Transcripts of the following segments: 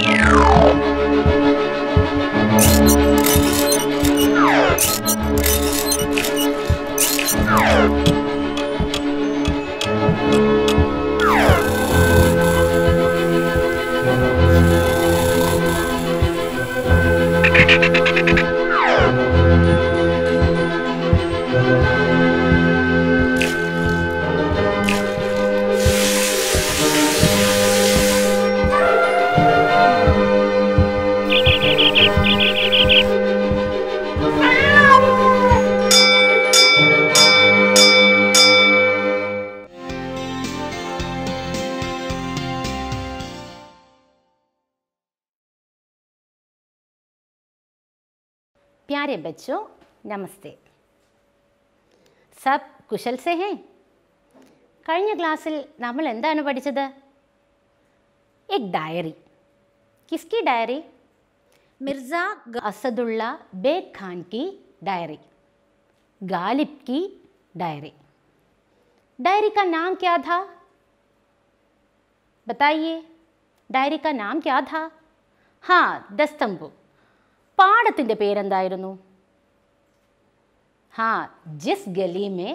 Yeah. प्यारे बच्चों नमस्ते सब कुशल से हैं कई क्लास नाम पढ़ी एक डायरी किसकी डायरी मिर्जा असदुल्ला बेग खान की डायरी गालिब की डायरी डायरी का नाम क्या था बताइए डायरी का नाम क्या था हाँ दस्तंबू പാടത്തിൻ്റെ പേരെന്തായിരുന്നു ഹാ ജിസ് ഗലി മേ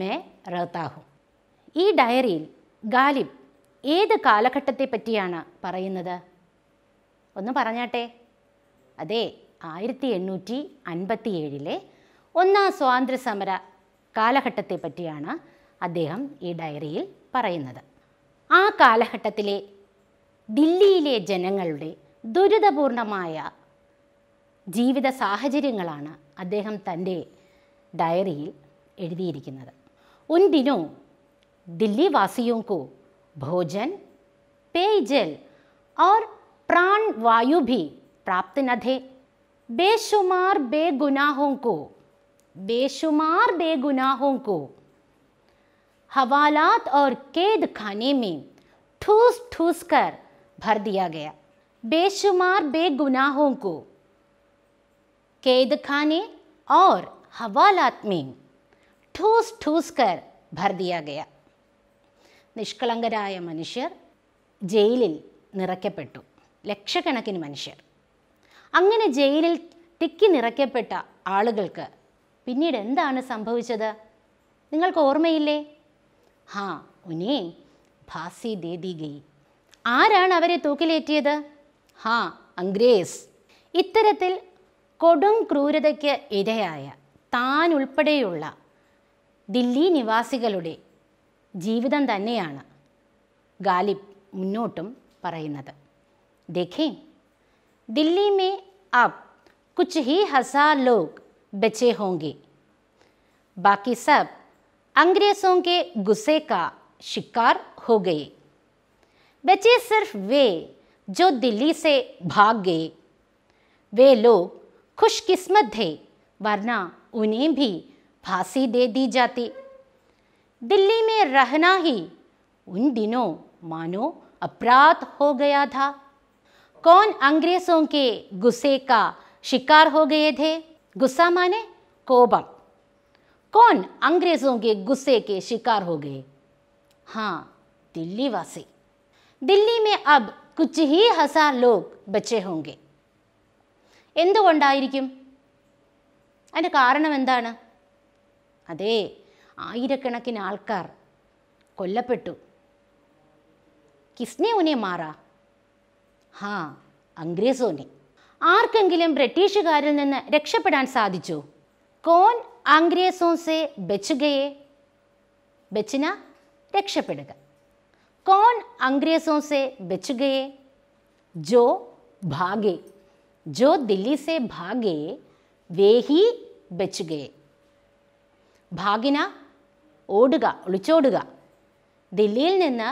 മേ റഹ്താഹു ഈ ഡയറിയിൽ ഗാലിബ് ഏത് കാലഘട്ടത്തെ പറ്റിയാണ് പറയുന്നത് ഒന്ന് പറഞ്ഞാട്ടെ അതെ ആയിരത്തി എണ്ണൂറ്റി അൻപത്തി ഏഴിലെ ഒന്നാം സ്വാതന്ത്ര്യ സമര കാലഘട്ടത്തെ പറ്റിയാണ് അദ്ദേഹം ഈ ഡയറിയിൽ പറയുന്നത് ആ കാലഘട്ടത്തിലെ ദില്ലിയിലെ ജനങ്ങളുടെ ദുരിതപൂർണമായ ജീവിത സാഹചര്യങ്ങളാണ് അദ്ദേഹം തൻ്റെ ഡയറിയിൽ എഴുതിയിരിക്കുന്നത് ഉൻ ദിനോ ദില്ലി पेयजल और प्राण वायु भी प्राप्त न थे बेशुमार बेगुनाहों को बेशुमार बेगुनाहों को हवालात और कैद खाने में ठूस ठूस कर भर दिया गया बेशुमार बेगुनाहों को कैद खाने और हवालात में ठूस ठूस कर भर दिया गया നിഷ്കളങ്കരായ മനുഷ്യർ ജയിലിൽ നിറയ്ക്കപ്പെട്ടു ലക്ഷക്കണക്കിന് മനുഷ്യർ അങ്ങനെ ജയിലിൽ തിക്കി നിറയ്ക്കപ്പെട്ട ആളുകൾക്ക് പിന്നീട് എന്താണ് സംഭവിച്ചത് നിങ്ങൾക്ക് ഓർമ്മയില്ലേ ഹാ ഉനേ ഭാസി ദേദി ഗയി ആരാണ് അവരെ തൂക്കിലേറ്റിയത് ഹാ അംഗ്രേസ് ഇത്തരത്തിൽ കൊടും ക്രൂരതയ്ക്ക് ഇരയായ താൻ ഉൾപ്പെടെയുള്ള ദില്ലി നിവാസികളുടെ ജീവിതം തന്നെയാണ് देखें दिल्ली में अब कुछ ही हज़ार लोग बचे होंगे बाकी सब अंग्रेज़ों के गुस्से का शिकार हो गए बचे सिर्फ वे जो दिल्ली से भाग गए वे लोग खुशकिस्मत थे वरना उन्हें भी फांसी दे दी जाती दिल्ली में रहना ही उन दिनों मानो अपराध हो गया था कौन अंग्रेज़ों के गुस्से का शिकार हो गए थे गुस्सा माने कोबम कौन अंग्रेज़ों के गुस्से के शिकार हो गए हाँ दिल्ली वासी दिल्ली में अब कुछ ही हज़ार लोग बचे होंगे എന്തുകൊണ്ടായിരിക്കും അതിൻ്റെ കാരണം എന്താണ് അതെ ആയിരക്കണക്കിന് ആൾക്കാർ കൊല്ലപ്പെട്ടു കിസ്നെ ഉനെ മാറാ ഹാ അംഗ്രേസോനെ ആർക്കെങ്കിലും ബ്രിട്ടീഷുകാരിൽ നിന്ന് രക്ഷപ്പെടാൻ സാധിച്ചു കോൻ അംഗ്രേസോൻസെ ബച്ചുകയെ ബച്ചിന രക്ഷപ്പെടുക കോൺ അംഗ്രേസോൻസെ ബച്ചുകയെ ജോ ഭാഗേ जो दिल्ली से भागे വേ ഹി ബച്ചുകെ ഭാഗിന ഓടുക ഒളിച്ചോടുക ദില്ലിയിൽ നിന്ന്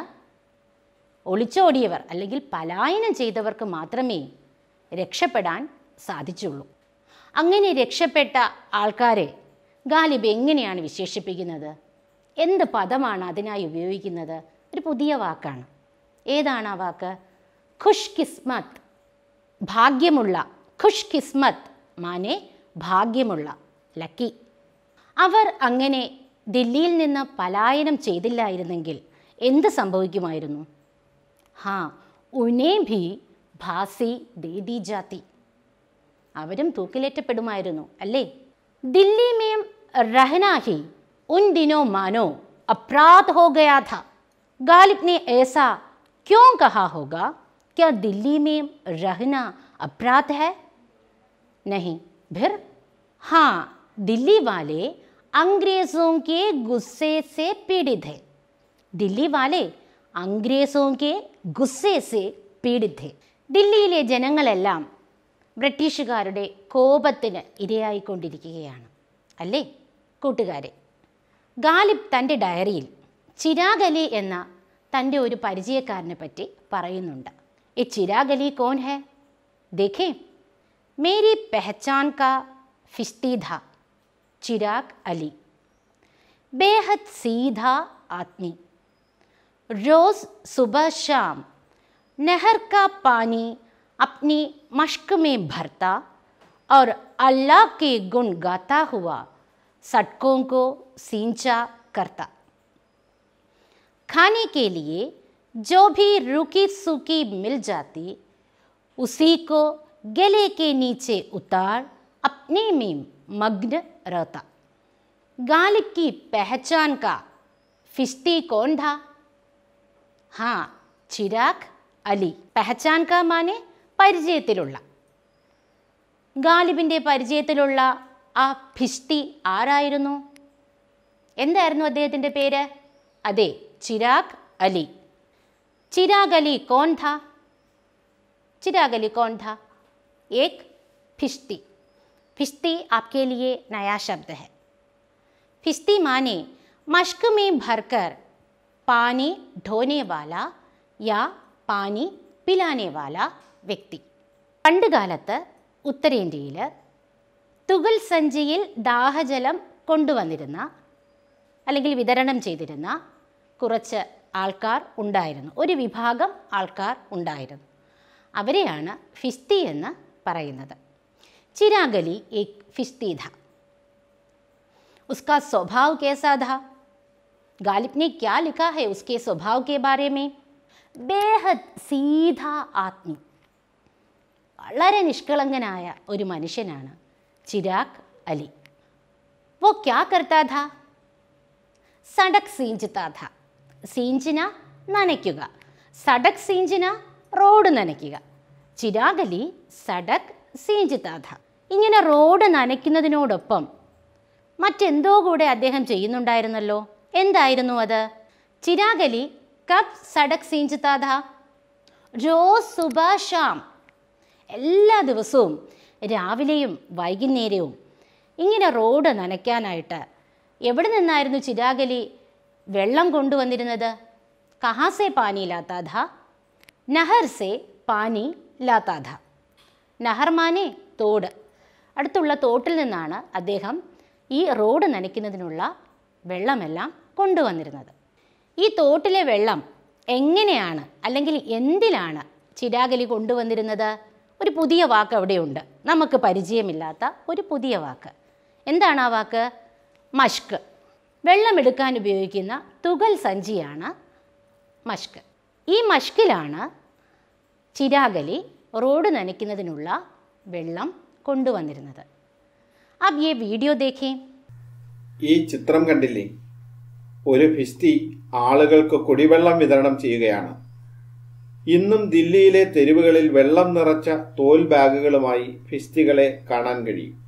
ഒളിച്ചോടിയവർ അല്ലെങ്കിൽ പലായനം ചെയ്തവർക്ക് മാത്രമേ രക്ഷപ്പെടാൻ സാധിച്ചുള്ളൂ അങ്ങനെ രക്ഷപ്പെട്ട ആൾക്കാരെ ഗാലിബ് എങ്ങനെയാണ് വിശേഷിപ്പിക്കുന്നത് എന്ത് പദമാണ് അതിനായി ഉപയോഗിക്കുന്നത് ഒരു പുതിയ വാക്കാണ് ഏതാണ് ആ വാക്ക് ഖുഷ് കിസ്മത് ഭാഗ്യമുള്ള ഖുഷ് കിസ്മത്ത് മാനെ ഭാഗ്യമുള്ള ലക്കി അവർ അങ്ങനെ ദില്ലിയിൽ നിന്ന് പലായനം ചെയ്തില്ലായിരുന്നെങ്കിൽ എന്ത് സംഭവിക്കുമായിരുന്നു ഹാ ഉനേ ഭി ഭാസി ദേദി ജാതി അവരും തൂക്കിലേറ്റപ്പെടുമായിരുന്നു അല്ലേ ദില്ലി മേം റഹനാഹി ഉൻ ദിനോ മാനോ അപ്രാധ് ഹോ ഗയാ ഥ ഗാലിബ് നെ ഏസാ ക്യോ കഹാ ഹോഗാ क्या दिल्ली में रहना अपराध है नहीं फिर हाँ दिल्ली वाले अंग्रेज़ों के गुस्से से पीड़ित है ദില്ലി വാലെ അംഗ്രേസോങ്കെ ഗുസ്സേസെ പീഡിതേ ദില്ലിയിലെ ജനങ്ങളെല്ലാം ബ്രിട്ടീഷുകാരുടെ കോപത്തിന് ഇരയായിക്കൊണ്ടിരിക്കുകയാണ് അല്ലേ കൂട്ടുകാരെ ഗാലിബ് തൻ്റെ ഡയറിയിൽ ചിരാഗലി എന്ന തൻ്റെ ഒരു പരിചയക്കാരനെ പറ്റി പറയുന്നുണ്ട് ये चिराग अली कौन है देखें मेरी पहचान का फिश्ती था चिराग अली बेहद सीधा आदमी रोज़ सुबह शाम नहर का पानी अपनी मश्क में भरता और अल्लाह के गुण गाता हुआ सड़कों को सींचा करता खाने के लिए जो भी रुकी सुकी मिल जाती उसी को गले के नीचे उतार अपने में मग्न रहता गालिब की पहचान का फिश्ती कौन था हाँ ചിരാഗ് അലി പെഹച്ചാൻ കാ മാനെ പരിചയത്തിലുള്ള ഗാലിബിൻ്റെ പരിചയത്തിലുള്ള ആ ഫിഷ്തി ആരായിരുന്നു എന്തായിരുന്നു അദ്ദേഹത്തിൻ്റെ പേര് അതെ ചിരാഗ് അലി चिराग अली कौन था चिराग कौन था एक फिश्ती फिश्ती आपके लिए नया शब्द है फिश्ती माने मश्क में भरकर पानी ढोने वाला या पानी पिलाने वाला व्यक्ति पंडकाल उत्तर तुगल संजील दाहजलम अलग विदरण कुछ ആൾക്കാർ ഉണ്ടായിരുന്നു ഒരു വിഭാഗം ആൾക്കാർ ഉണ്ടായിരുന്നു അവരെയാണ് ഫിസ്തി എന്ന് പറയുന്നത് चिरागली एक फिश्ती था उसका स्वभाव कैसा था गालिब ने क्या लिखा है उसके स्वभाव के बारे में बेहद सीधा आदमी വളരെ നിഷ്കളങ്കനായ ഒരു മനുഷ്യനാണ് ചിരാഗ് അലി വോ ക്യാ കർത്താ ധാ സടക് സീഞ്ചിത്താ ധാ സീഞ്ചിന നനയ്ക്കുക സടക് സീഞ്ചിന റോഡ് നനയ്ക്കുക ചിരാഗലി സടക് സീഞ്ചിതാഥ ഇങ്ങനെ റോഡ് നനയ്ക്കുന്നതിനോടൊപ്പം മറ്റെന്തോ കൂടെ അദ്ദേഹം ചെയ്യുന്നുണ്ടായിരുന്നല്ലോ എന്തായിരുന്നു അത് ചിരാഗലി കബ് സടക് സീഞ്ചിതാഥ റോസ് സുഭാഷാം എല്ലാ ദിവസവും രാവിലെയും വൈകുന്നേരവും ഇങ്ങനെ റോഡ് നനയ്ക്കാനായിട്ട് എവിടെ നിന്നായിരുന്നു ചിരാഗലി വെള്ളം കൊണ്ടുവന്നിരുന്നത് കഹാസെ പാനി ലാത്താധ നഹർ സെ പാനി ലാത്താധ നഹർമാനെ തോട് അടുത്തുള്ള തോട്ടിൽ നിന്നാണ് അദ്ദേഹം ഈ റോഡ് നനയ്ക്കുന്നതിനുള്ള വെള്ളമെല്ലാം കൊണ്ടുവന്നിരുന്നത് ഈ തോട്ടിലെ വെള്ളം എങ്ങനെയാണ് അല്ലെങ്കിൽ എന്തിലാണ് ചിരാഗലി കൊണ്ടുവന്നിരുന്നത് ഒരു പുതിയ വാക്ക് അവിടെയുണ്ട് നമുക്ക് പരിചയമില്ലാത്ത ഒരു പുതിയ വാക്ക് എന്താണ് ആ വാക്ക് മഷ്ക് വെള്ളമെടുക്കാൻ ഉപയോഗിക്കുന്ന തുകൽ സഞ്ചിയാണ് മഷ്ക് ഈ മഷ്കിലാണ് ചിരാഗലി റോഡ് നനയ്ക്കുന്നതിനുള്ള വെള്ളം കൊണ്ടുവന്നിരുന്നത് अब ये വീഡിയോ देखें ഈ ചിത്രം കണ്ടില്ലേ ഒരു ഭിസ്തി ആളുകൾക്ക് കുടിവെള്ളം വിതരണം ചെയ്യുകയാണ് ഇന്നും ദില്ലിയിലെ തെരുവുകളിൽ വെള്ളം നിറച്ച തോൽ ബാഗുകളുമായി ഭിസ്തികളെ കാണാൻ കഴിയും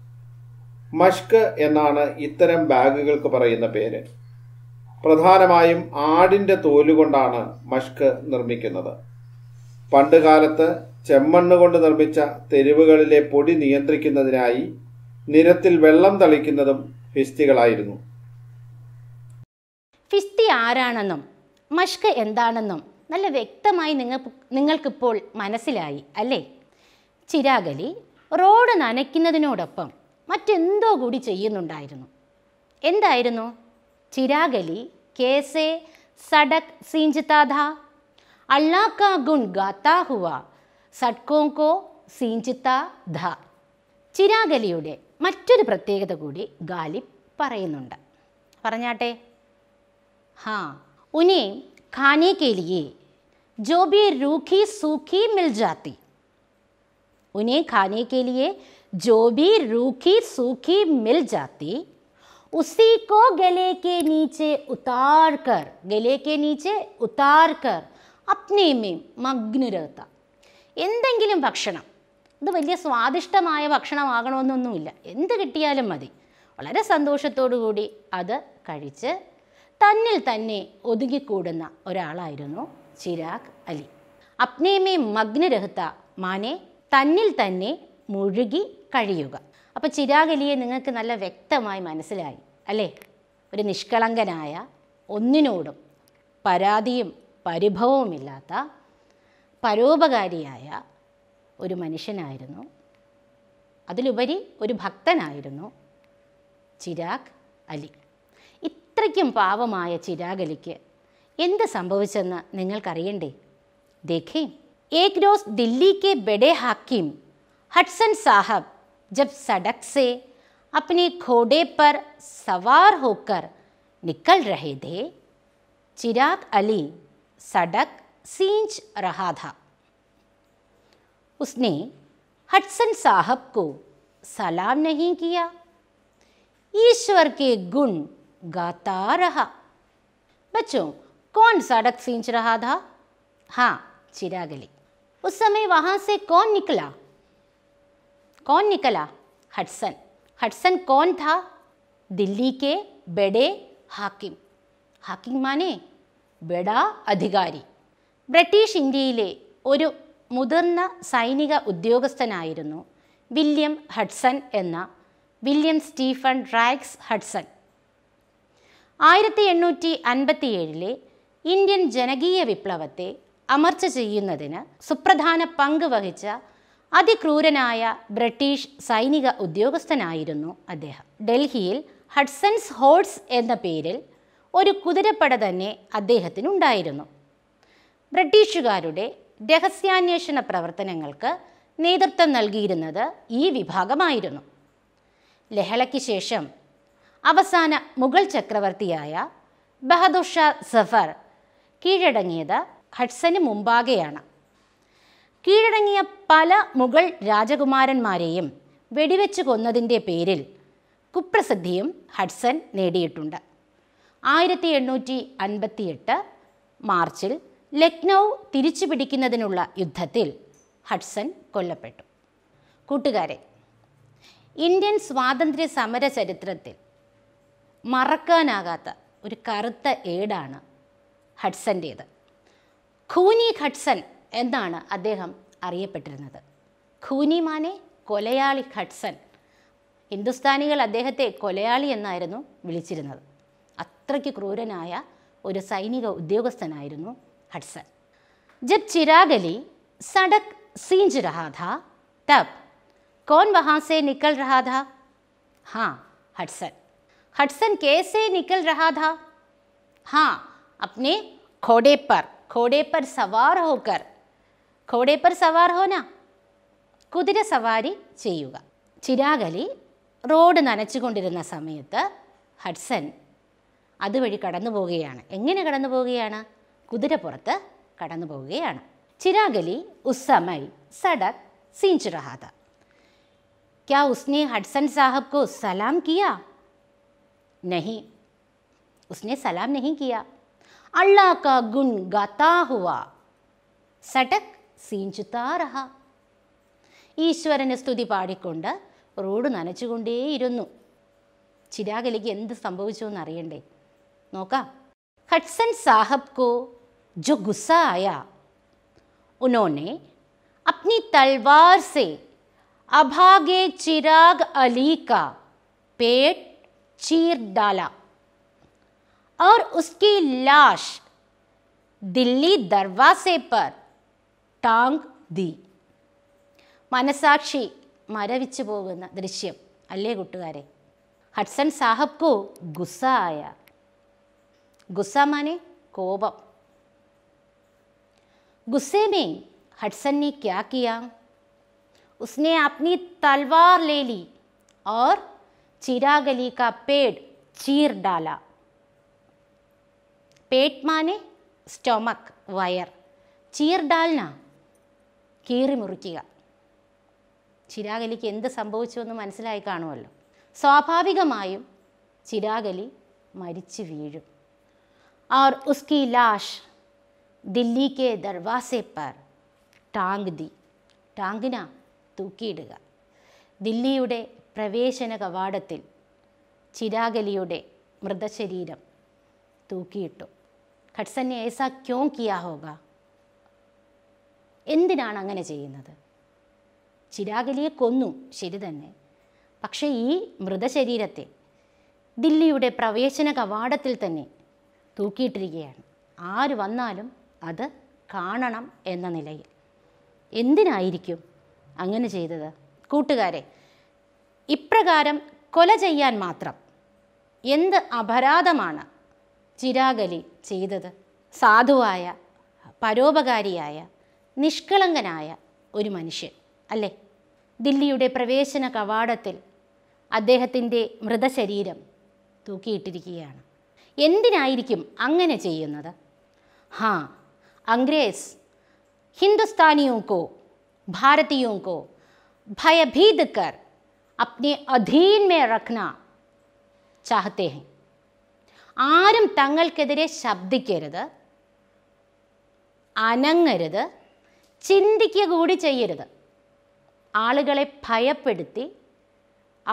മഷ്ക് എന്നാണ് ഇത്തരം ബാഗുകൾക്ക് പറയുന്ന പേര് പ്രധാനമായും ആടിൻ്റെ തോലുകൊണ്ടാണ് മഷ്ക് നിർമ്മിക്കുന്നത് പണ്ടുകാലത്ത് ചെമ്മണ്ണ് കൊണ്ട് നിർമ്മിച്ച തെരുവുകളിലെ പൊടി നിയന്ത്രിക്കുന്നതിനായി നിരത്തിൽ വെള്ളം തളിക്കുന്നതും ഫിസ്തികളായിരുന്നു ഫിസ്തി ആരാണെന്നും മഷ്ക് എന്താണെന്നും നല്ല വ്യക്തമായി നിങ്ങൾ നിങ്ങൾക്കിപ്പോൾ മനസ്സിലായി അല്ലേ ചിരാഗലി റോഡ് നനയ്ക്കുന്നതിനോടൊപ്പം മറ്റെന്തോ കൂടി ചെയ്യുന്നുണ്ടായിരുന്നു എന്തായിരുന്നു ചിരാഗലി കേസേ സടക് സീഞ്ചിത്താധ അള്ളാക്ക ഗുൺ ഗാത്താ സഡ്കോങ്കോ സീഞ്ചിത്ത ധ ചിരാഗലിയുടെ മറ്റൊരു പ്രത്യേകത കൂടി ഗാലിബ് പറയുന്നുണ്ട് പറഞ്ഞാട്ടെ ഹാ ഉനെ ഖാനെ കേലിയെ ജോബി രൂഖി സൂഖി മിൽജാത്തി ഉനെ ഖാനെ കേലിയെ जो भी रूखी सूखी मिल जाती उसी को गले के नीचे उतार कर गले के नीचे उतार कर मग्न रहता എന്തെങ്കിലും ഭക്ഷണം ഇത് വലിയ സ്വാദിഷ്ടമായ ഭക്ഷണമാകണമെന്നൊന്നുമില്ല എന്ത് കിട്ടിയാലും മതി വളരെ കൂടി അത് കഴിച്ച് തന്നിൽ തന്നെ ഒതുങ്ങിക്കൂടുന്ന ഒരാളായിരുന്നു ചിരാഗ് അലി അപ്നേമി മഗ്നരഹിത മാനെ തന്നിൽ തന്നെ മുഴുകി കഴിയുക അപ്പോൾ ചിരാഗലിയെ നിങ്ങൾക്ക് നല്ല വ്യക്തമായി മനസ്സിലായി അല്ലേ ഒരു നിഷ്കളങ്കനായ ഒന്നിനോടും പരാതിയും പരിഭവവുമില്ലാത്ത പരോപകാരിയായ ഒരു മനുഷ്യനായിരുന്നു അതിലുപരി ഒരു ഭക്തനായിരുന്നു ചിരാഗ് അലി ഇത്രയ്ക്കും പാവമായ ചിരാഗ് അലിക്ക് എന്ത് സംഭവിച്ചെന്ന് നിങ്ങൾക്കറിയണ്ടേ ദേഖേ ഏക് ഡോസ് ദില്ലിക്ക് ബെഡേ ഹാക്കിം ഹഡ്സൺ സാഹബ് जब सड़क से अपने घोड़े पर सवार होकर निकल रहे थे चिराग अली सड़क सींच रहा था उसने हटसन साहब को सलाम नहीं किया ईश्वर के गुण गाता रहा बच्चों कौन सड़क सींच रहा था हाँ चिराग अली उस समय वहाँ से कौन निकला कौन निकला हटसन हटसन कौन था दिल्ली के बड़े हाकिम हाकिम माने ബെഡ അധികാരി ബ്രിട്ടീഷ് ഇന്ത്യയിലെ ഒരു മുതിർന്ന സൈനിക ഉദ്യോഗസ്ഥനായിരുന്നു വില്യം ഹഡ്സൺ എന്ന വില്യം സ്റ്റീഫൻ റാക്സ് ഹഡ്സൺ ആയിരത്തി എണ്ണൂറ്റി അൻപത്തിയേഴിലെ ഇന്ത്യൻ ജനകീയ വിപ്ലവത്തെ അമർച്ച ചെയ്യുന്നതിന് സുപ്രധാന പങ്ക് വഹിച്ച അതിക്രൂരനായ ബ്രിട്ടീഷ് സൈനിക ഉദ്യോഗസ്ഥനായിരുന്നു അദ്ദേഹം ഡൽഹിയിൽ ഹഡ്സൺസ് ഹോർസ് എന്ന പേരിൽ ഒരു കുതിരപ്പട തന്നെ അദ്ദേഹത്തിനുണ്ടായിരുന്നു ബ്രിട്ടീഷുകാരുടെ രഹസ്യാന്വേഷണ പ്രവർത്തനങ്ങൾക്ക് നേതൃത്വം നൽകിയിരുന്നത് ഈ വിഭാഗമായിരുന്നു ലഹളയ്ക്ക് ശേഷം അവസാന മുഗൾ ചക്രവർത്തിയായ ബഹദൂർ ഷാ സഫർ കീഴടങ്ങിയത് ഹഡ്സന് മുമ്പാകെയാണ് കീഴടങ്ങിയ പല മുഗൾ രാജകുമാരന്മാരെയും വെടിവെച്ച് കൊന്നതിൻ്റെ പേരിൽ കുപ്രസിദ്ധിയും ഹഡ്സൺ നേടിയിട്ടുണ്ട് ആയിരത്തി എണ്ണൂറ്റി അൻപത്തിയെട്ട് മാർച്ചിൽ ലക്നൗ തിരിച്ചു പിടിക്കുന്നതിനുള്ള യുദ്ധത്തിൽ ഹഡ്സൺ കൊല്ലപ്പെട്ടു കൂട്ടുകാരെ ഇന്ത്യൻ സ്വാതന്ത്ര്യ സമര ചരിത്രത്തിൽ മറക്കാനാകാത്ത ഒരു കറുത്ത ഏടാണ് ഹഡ്സൻ്റേത് ഖൂനി ഹഡ്സൺ എന്നാണ് അദ്ദേഹം അറിയപ്പെട്ടിരുന്നത് ഖൂനിമാനെ കൊലയാളി ഖട്സൻ ഹിന്ദുസ്ഥാനികൾ അദ്ദേഹത്തെ കൊലയാളി എന്നായിരുന്നു വിളിച്ചിരുന്നത് അത്രയ്ക്ക് ക്രൂരനായ ഒരു സൈനിക ഉദ്യോഗസ്ഥനായിരുന്നു ഹഡ്സൺ ജബ് ചിരാഗലി സടക് സീഞ്ച് രഹാധ തബ് കോൺ വഹാസെ നിക്കൽ രഹാധ ഹാ ഹഡ്സൺ ഹഡ്സൺ കേസെ നിക്കൽ രഹാധ ഹാ അപ്നെ ഖോഡേപ്പർ ഖോഡേപ്പർ സവാർ ഹോക്കർ घोड़े पर സവാർ ഹോന കുതിര സവാരി ചെയ്യുക ചിരാഗലി റോഡ് നനച്ചുകൊണ്ടിരുന്ന സമയത്ത് ഹഡ്സൺ അതുവഴി കടന്നു പോവുകയാണ് എങ്ങനെ കടന്നു പോവുകയാണ് കുതിര പുറത്ത് കടന്നു പോവുകയാണ് ചിരാഗലി ഉസ്സമൈ സഡക് സീഞ്ച് ക്യാ ഉസ്നെ ഹഡ്സൺ സാഹബ് കോ സലാം കിയ നഹി ഉസ്നെ സലാം നഹി കിയ അള്ളാ കാ ഗുൺ ഗാത്താ ഹുവ സഡക് സീഞ്ചുത്താ റഹ ഈശ്വരനെ സ്തുതി പാടിക്കൊണ്ട് റോഡ് നനച്ചുകൊണ്ടേയിരുന്നു ചിരാഗലിക്ക് എന്ത് സംഭവിച്ചു എന്നറിയണ്ടേ നോക്കാം ഹഡ്സൺ സാഹബ് കോ ജോ ഗുസ ആയ ഉനോനെ അപ്നി തൽവാർ സെ അഭാഗെ ചിരാഗ് അലി കാ പേട്ട് चीर डाला और उसकी लाश दिल्ली दरवाजे पर टांग दी മനസാക്ഷി മരവിച്ചു പോകുന്ന अल कूट കൂട്ടുകാരെ साहब को ഗുസ आया ഗുസ माने കോപം गुस्से में हटसन ने क्या किया उसने अपनी तलवार ले ली और चिरागली का पेड़ चीर डाला पेट माने स्टमक वायर चीर डालना കീറി മുറിക്കുക ചിരാഗലിക്ക് എന്ത് സംഭവിച്ചുവെന്ന് മനസ്സിലായി കാണുമല്ലോ സ്വാഭാവികമായും ചിരാഗലി മരിച്ചു വീഴും ആർ ഉസ്കി ലാഷ് ദില്ലി കെ ദർവാസെ പർ ടാങ് ദി ടാങ്കിന തൂക്കിയിടുക ദില്ലിയുടെ പ്രവേശന കവാടത്തിൽ ചിരാഗലിയുടെ മൃതശരീരം തൂക്കിയിട്ടു ഖട്സന്നെ ഏസാ ക്യോം കിയാ ഹോഗ എന്തിനാണ് അങ്ങനെ ചെയ്യുന്നത് ചിരാഗലിയെ കൊന്നു ശരി തന്നെ പക്ഷേ ഈ മൃതശരീരത്തെ ദില്ലിയുടെ പ്രവേശന കവാടത്തിൽ തന്നെ തൂക്കിയിട്ടിരിക്കുകയാണ് ആര് വന്നാലും അത് കാണണം എന്ന നിലയിൽ എന്തിനായിരിക്കും അങ്ങനെ ചെയ്തത് കൂട്ടുകാരെ ഇപ്രകാരം കൊല ചെയ്യാൻ മാത്രം എന്ത് അപരാധമാണ് ചിരാഗലി ചെയ്തത് സാധുവായ പരോപകാരിയായ നിഷ്കളങ്കനായ ഒരു മനുഷ്യൻ അല്ലേ ദില്ലിയുടെ പ്രവേശന കവാടത്തിൽ അദ്ദേഹത്തിൻ്റെ മൃതശരീരം തൂക്കിയിട്ടിരിക്കുകയാണ് എന്തിനായിരിക്കും അങ്ങനെ ചെയ്യുന്നത് ഹാ അംഗ്രേസ് ഹിന്ദുസ്ഥാനിയോക്കോ ഭാരതീയോക്കോ കോ കർ അപ്നെ അധീൻമേ റഖ്ന ചാഹത്തെ ആരും തങ്ങൾക്കെതിരെ ശബ്ദിക്കരുത് അനങ്ങരുത് ചിന്തിക്കുക കൂടി ചെയ്യരുത് ആളുകളെ ഭയപ്പെടുത്തി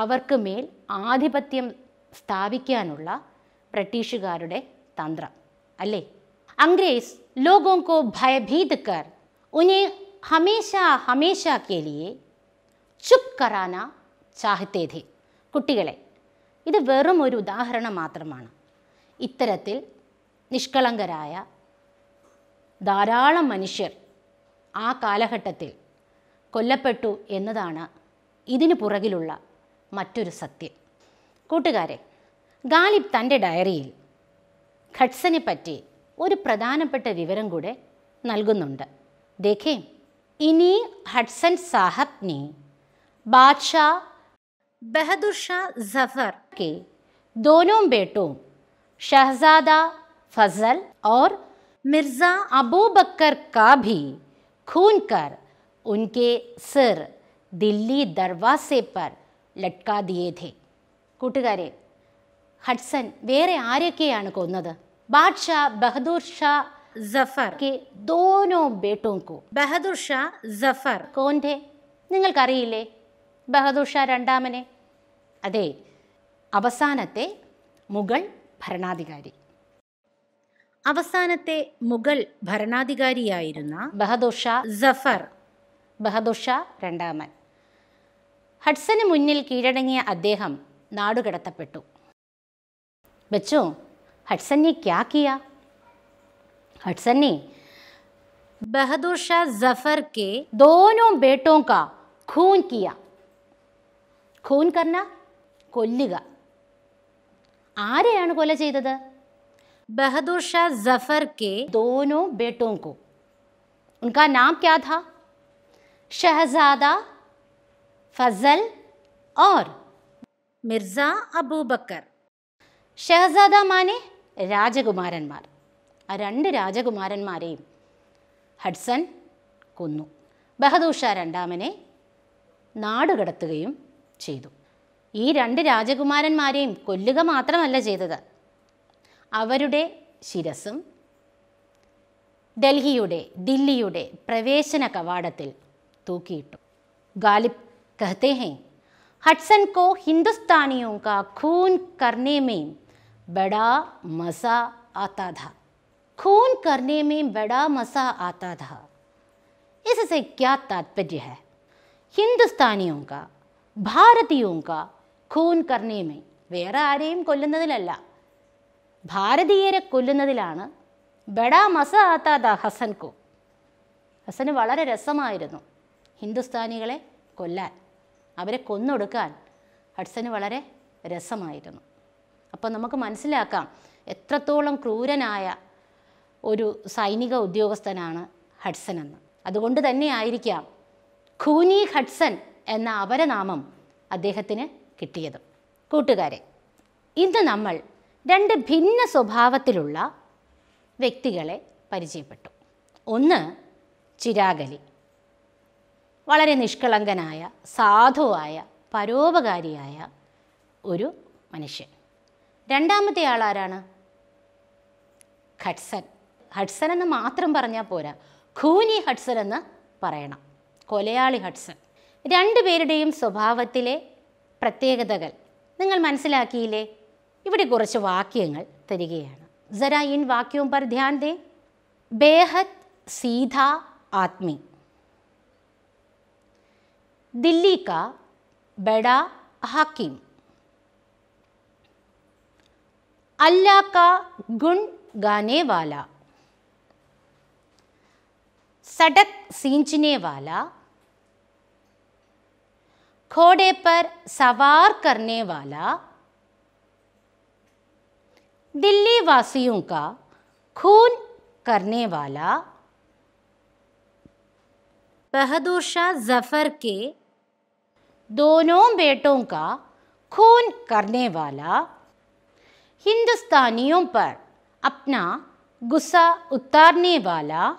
അവർക്ക് മേൽ ആധിപത്യം സ്ഥാപിക്കാനുള്ള ബ്രിട്ടീഷുകാരുടെ തന്ത്രം അല്ലേ അംഗ്രേസ് ലോകോं को भयभीत कर उन्हें हमेशा हमेशा के लिए ചുപ് കറാന ചാഹത്തേധി കുട്ടികളെ ഇത് വെറും ഒരു ഉദാഹരണം മാത്രമാണ് ഇത്തരത്തിൽ നിഷ്കളങ്കരായ ധാരാളം മനുഷ്യർ ആ കാലഘട്ടത്തിൽ കൊല്ലപ്പെട്ടു എന്നതാണ് ഇതിനു പുറകിലുള്ള മറ്റൊരു സത്യം കൂട്ടുകാരെ ഗാലിബ് തൻ്റെ ഡയറിയിൽ ഖഡ്സനെ പറ്റി ഒരു പ്രധാനപ്പെട്ട വിവരം കൂടെ നൽകുന്നുണ്ട് ദേഖേ ഇനി ഹഡ്സൻ സാഹബ്നെ ബാദ്ഷാ ബഹദുർ ഷാ ജഫർ കെ दोनों बेटों शहजादा फजल और मिर्ज़ा അബൂബക്കർ बकर खून कर उनके सिर दिल्ली दरवाजे पर लटका दिए थे कूटे हट्सन वेरे आर को बादशाह बहदूर षा जफर के दोनों बेटों को बहदूर षा जफर कौन थे बहदूर षा रामे अदसान मुगल भरणाधिकारी അവസാനത്തെ മുഗൾ ഭരണാധികാരിയായിരുന്ന ബഹദൂർ ഷാ ജഫർ ബഹദൂർ ഷാ രണ്ടാമൻ ഹഡ്സന് മുന്നിൽ കീഴടങ്ങിയ അദ്ദേഹം നാടുകടത്തപ്പെട്ടു ബച്ചോ ഹഡ്സൻ ക്യാക്കിയ ക്യാ കിയ ബഹദൂർ ഷാ ജഫർ കെ ദോനോ ബേട്ടോ കാ ഖൂൻ കിയ ഖൂൻ കർണ കൊല്ലുക ആരെയാണ് കൊല ചെയ്തത് बहादुर शाह जफर के दोनों बेटों को उनका नाम क्या था शहजादा फजल और മിർസ അബൂബക്കർ ഷഹസാദമാനെ രാജകുമാരന്മാർ ആ രണ്ട് രാജകുമാരന്മാരെയും ഹഡ്സൺ കൊന്നു ബഹദൂർ ഷാ രണ്ടാമനെ നാടുകടത്തുകയും ചെയ്തു ഈ രണ്ട് രാജകുമാരന്മാരെയും കൊല്ലുക മാത്രമല്ല ചെയ്തത് അവരുടെ ശിരസം ഡൽഹിയുടേ ദില്ലിയുടേ പ്രവേശന കവാടത്തിൽ തൂക്കിട്ടു ഗാലിബ് કહેത്തെ ഹട്സൻ കോ ഹിന്ദുസ്ഥാനിയോങ്ക ഖൂൻ കർനേമേ ബഡ മസ ആതാധ ഖൂൻ കർനേമേ ബഡ മസ ആതാധ ഇസേ സേ ക്യാ തത്പജി ഹ ഹിന്ദുസ്ഥാനിയോങ്ക ഭാരതിയോങ്ക ഖൂൻ കർനേമേ വേരാരേം കൊല്ലനദിലല്ല ഭാരതീയരെ കൊല്ലുന്നതിലാണ് ബഡാ മസ ആത്താത ഹസൻകു ഹസന് വളരെ രസമായിരുന്നു ഹിന്ദുസ്ഥാനികളെ കൊല്ലാൻ അവരെ കൊന്നൊടുക്കാൻ ഹഡ്സന് വളരെ രസമായിരുന്നു അപ്പോൾ നമുക്ക് മനസ്സിലാക്കാം എത്രത്തോളം ക്രൂരനായ ഒരു സൈനിക ഉദ്യോഗസ്ഥനാണ് ഹഡ്സൻ എന്ന് അതുകൊണ്ട് തന്നെ ആയിരിക്കാം ഖൂനി ഹഡ്സൻ എന്ന അപരനാമം അദ്ദേഹത്തിന് കിട്ടിയത് കൂട്ടുകാരെ ഇന്ന് നമ്മൾ രണ്ട് ഭിന്ന സ്വഭാവത്തിലുള്ള വ്യക്തികളെ പരിചയപ്പെട്ടു ഒന്ന് ചിരാഗലി വളരെ നിഷ്കളങ്കനായ സാധുവായ പരോപകാരിയായ ഒരു മനുഷ്യൻ രണ്ടാമത്തെ ആളാരാണ് ഹഡ്സൻ ഹഡ്സൻ എന്ന് മാത്രം പറഞ്ഞാൽ പോരാ ഖൂനി ഹഡ്സൻ എന്ന് പറയണം കൊലയാളി ഹഡ്സൺ രണ്ടുപേരുടെയും സ്വഭാവത്തിലെ പ്രത്യേകതകൾ നിങ്ങൾ മനസ്സിലാക്കിയില്ലേ इवे കുറച്ച് वाक्य जरा इन वाक्यों पर ध्यान दें ദേ सीधा आदमी दिल्ली का बड़ा हाकिम अल्लाह का गुण गाने वाला सड़क सींचने वाला घोड़े पर सवार करने वाला दिल्ली वासियों का खून करने वाला बहदुर शाह जफर के दोनों बेटों का खून करने वाला हिंदुस्तानियों पर अपना गुस्सा उतारने वाला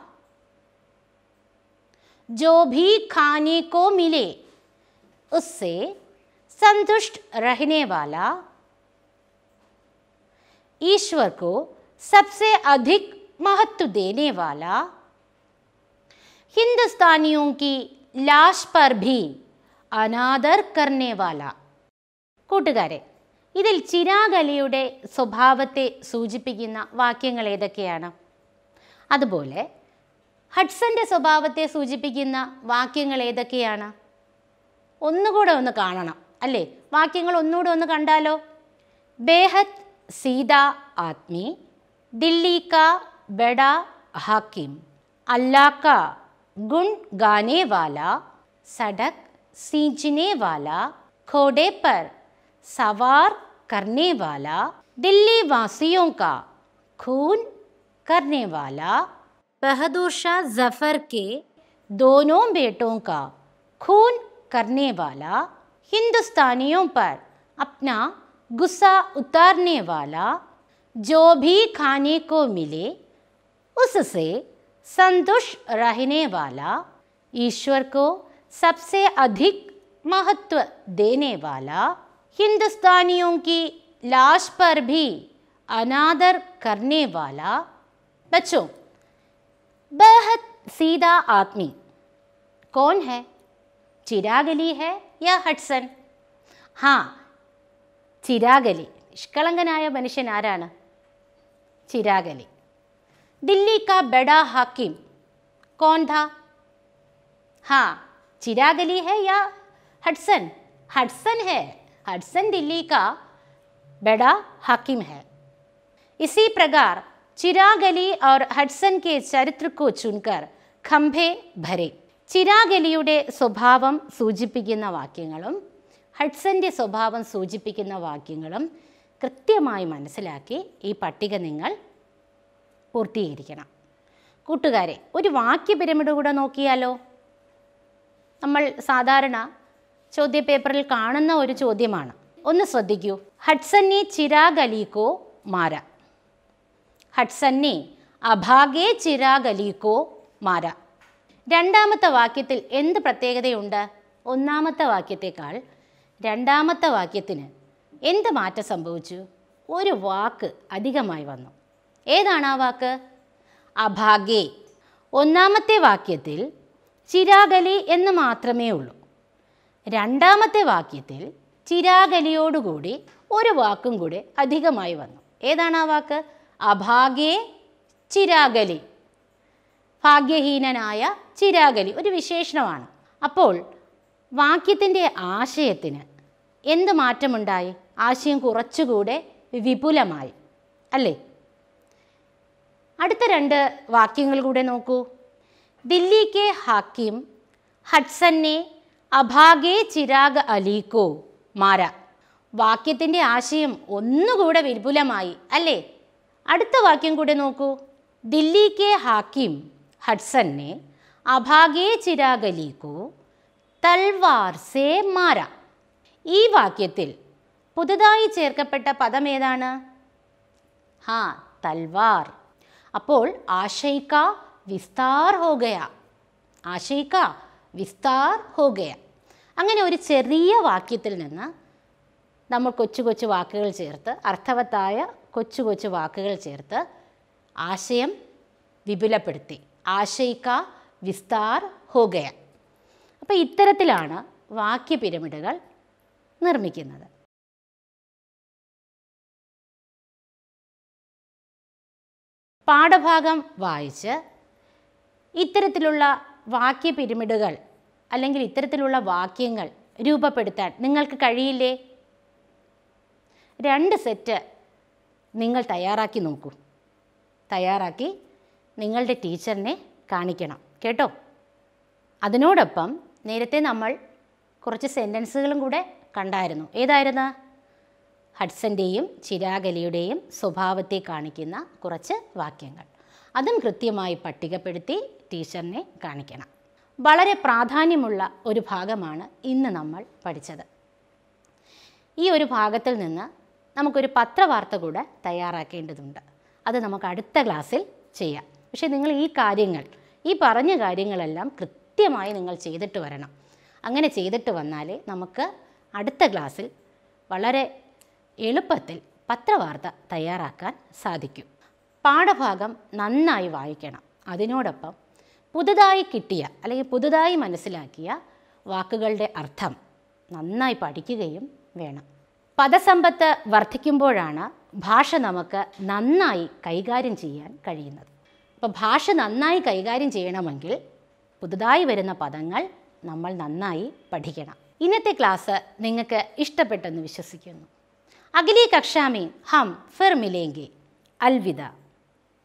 जो भी खाने को मिले उससे संतुष्ट रहने वाला ईश्वर को सबसे अधिक महत्व देने वाला हिंदुस्तानियों की लाश पर भी അനാദർ കർണേവാല കൂട്ടുകാരെ ഇതിൽ ചിരാഗ് അലിയുടെ സ്വഭാവത്തെ സൂചിപ്പിക്കുന്ന വാക്യങ്ങൾ ഏതൊക്കെയാണ് അതുപോലെ ഹഡ്സൻ്റെ സ്വഭാവത്തെ സൂചിപ്പിക്കുന്ന വാക്യങ്ങൾ ഏതൊക്കെയാണ് ഒന്നുകൂടെ ഒന്ന് കാണണം അല്ലേ വാക്യങ്ങൾ ഒന്നുകൂടെ ഒന്ന് കണ്ടാലോ ബേഹത് सीधा आदमी दिल्ली का बड़ा हाकिम अल्लाह का गुण गाने वाला सड़क सींचने वाला घोड़े पर सवार करने वाला दिल्ली वासियों का खून करने वाला बहादुर शाह जफर के दोनों बेटों का खून करने वाला हिंदुस्तानियों पर अपना गुस्सा उतारने वाला जो भी खाने को मिले उससे संतुष्ट रहने वाला ईश्वर को सबसे अधिक महत्व देने वाला हिंदुस्तानियों की लाश पर भी अनादर करने वाला बच्चों बेहद सीधा आदमी कौन है चिरागली है या हटसन हाँ ചിരാഗലി നിഷ്കളങ്കനായ മനുഷ്യൻ ആരാണ് ചിരാഗലി ദില്ലി കാ ബഡാ ഹാക്കിം കോൺ ഥാ ഹാ ചിരാഗലി ഹെ യാ ഹഡ്സൺ ഹഡ്സൺ ഹെ ഹഡ്സൺ ദില്ലി കാ ബഡാ ഹാക്കിം ഹെ इसी प्रकार ചിരാഗലി ഓർ और हडसन के चरित्र को चुनकर खंभे भरे സ്വഭാവം സൂചിപ്പിക്കുന്ന വാക്യങ്ങളും ഹഡ്സൻ്റെ സ്വഭാവം സൂചിപ്പിക്കുന്ന വാക്യങ്ങളും കൃത്യമായി മനസ്സിലാക്കി ഈ പട്ടിക നിങ്ങൾ പൂർത്തീകരിക്കണം കൂട്ടുകാരെ ഒരു വാക്യ പിരമിഡ് കൂടെ നോക്കിയാലോ നമ്മൾ സാധാരണ ചോദ്യപേപ്പറിൽ കാണുന്ന ഒരു ചോദ്യമാണ് ഒന്ന് ശ്രദ്ധിക്കൂ ഹഡ്സന്നി ചിരാഗ് അലീക്കോ മാര ഹഡ്സന്നി അഭാഗേ ചിരാഗ് അലീക്കോ മാര രണ്ടാമത്തെ വാക്യത്തിൽ എന്ത് പ്രത്യേകതയുണ്ട് ഒന്നാമത്തെ വാക്യത്തേക്കാൾ രണ്ടാമത്തെ വാക്യത്തിന് എന്ത് മാറ്റം സംഭവിച്ചു ഒരു വാക്ക് അധികമായി വന്നു ഏതാണ് ആ വാക്ക് അഭാഗേ ഒന്നാമത്തെ വാക്യത്തിൽ ചിരാഗലി എന്ന് മാത്രമേ ഉള്ളൂ രണ്ടാമത്തെ വാക്യത്തിൽ ചിരാഗലിയോടുകൂടി ഒരു വാക്കും കൂടെ അധികമായി വന്നു ഏതാണ് ആ വാക്ക് അഭാഗേ ചിരാഗലി ഭാഗ്യഹീനനായ ചിരാഗലി ഒരു വിശേഷണമാണ് അപ്പോൾ വാക്യത്തിൻ്റെ ആശയത്തിന് എന്ത് മാറ്റമുണ്ടായി ആശയം കുറച്ചുകൂടെ വിപുലമായി അല്ലേ അടുത്ത രണ്ട് വാക്യങ്ങൾ കൂടെ നോക്കൂ ദില്ലി കെ ഹാക്കിം ഹഡ്സന്നെ അഭാഗേ ചിരാഗ് അലീക്കോ മാര വാക്യത്തിൻ്റെ ആശയം ഒന്നുകൂടെ വിപുലമായി അല്ലേ അടുത്ത വാക്യം കൂടെ നോക്കൂ ദില്ലി കെ ഹാക്കിം ഹഡ്സന്നെ അഭാഗേ ചിരാഗ് അലീക്കോ തൽവാർ സേ മാര ഈ വാക്യത്തിൽ പുതുതായി ചേർക്കപ്പെട്ട പദം ഏതാണ് ഹാ തൽവാർ അപ്പോൾ ആശയിക്ക വിസ്താർ ഹോഗയ ആശയിക്ക വിസ്താർ ഹോഗയ അങ്ങനെ ഒരു ചെറിയ വാക്യത്തിൽ നിന്ന് നമ്മൾ കൊച്ചു കൊച്ചു വാക്കുകൾ ചേർത്ത് അർത്ഥവത്തായ കൊച്ചു കൊച്ചു വാക്കുകൾ ചേർത്ത് ആശയം വിപുലപ്പെടുത്തി ആശയിക്ക വിസ്താർ ഹോഗയ അപ്പോൾ ഇത്തരത്തിലാണ് വാക്യ പിരമിഡുകൾ നിർമ്മിക്കുന്നത് പാഠഭാഗം വായിച്ച് ഇത്തരത്തിലുള്ള വാക്യ പിരമിഡുകൾ അല്ലെങ്കിൽ ഇത്തരത്തിലുള്ള വാക്യങ്ങൾ രൂപപ്പെടുത്താൻ നിങ്ങൾക്ക് കഴിയില്ലേ രണ്ട് സെറ്റ് നിങ്ങൾ തയ്യാറാക്കി നോക്കൂ തയ്യാറാക്കി നിങ്ങളുടെ ടീച്ചറിനെ കാണിക്കണം കേട്ടോ അതിനോടൊപ്പം നേരത്തെ നമ്മൾ കുറച്ച് സെൻറ്റൻസുകളും കൂടെ കണ്ടായിരുന്നു ഏതായിരുന്നു ഹഡ്സൻ്റെയും ചിരാഗലിയുടെയും സ്വഭാവത്തെ കാണിക്കുന്ന കുറച്ച് വാക്യങ്ങൾ അതും കൃത്യമായി പട്ടികപ്പെടുത്തി ടീച്ചറിനെ കാണിക്കണം വളരെ പ്രാധാന്യമുള്ള ഒരു ഭാഗമാണ് ഇന്ന് നമ്മൾ പഠിച്ചത് ഈ ഒരു ഭാഗത്തിൽ നിന്ന് നമുക്കൊരു പത്രവാർത്ത കൂടെ തയ്യാറാക്കേണ്ടതുണ്ട് അത് നമുക്ക് അടുത്ത ക്ലാസ്സിൽ ചെയ്യാം പക്ഷേ നിങ്ങൾ ഈ കാര്യങ്ങൾ ഈ പറഞ്ഞ കാര്യങ്ങളെല്ലാം കൃത്യം കൃത്യമായി നിങ്ങൾ ചെയ്തിട്ട് വരണം അങ്ങനെ ചെയ്തിട്ട് വന്നാൽ നമുക്ക് അടുത്ത ക്ലാസ്സിൽ വളരെ എളുപ്പത്തിൽ പത്രവാർത്ത തയ്യാറാക്കാൻ സാധിക്കും പാഠഭാഗം നന്നായി വായിക്കണം അതിനോടൊപ്പം പുതുതായി കിട്ടിയ അല്ലെങ്കിൽ പുതുതായി മനസ്സിലാക്കിയ വാക്കുകളുടെ അർത്ഥം നന്നായി പഠിക്കുകയും വേണം പദസമ്പത്ത് വർദ്ധിക്കുമ്പോഴാണ് ഭാഷ നമുക്ക് നന്നായി കൈകാര്യം ചെയ്യാൻ കഴിയുന്നത് അപ്പോൾ ഭാഷ നന്നായി കൈകാര്യം ചെയ്യണമെങ്കിൽ പുതുതായി വരുന്ന പദങ്ങൾ നമ്മൾ നന്നായി പഠിക്കണം ഇന്നത്തെ ക്ലാസ് നിങ്ങൾക്ക് ഇഷ്ടപ്പെട്ടെന്ന് വിശ്വസിക്കുന്നു അഗലി കക്ഷാമി ഹം ഫിർ മിലേങ്കി അൽവിദ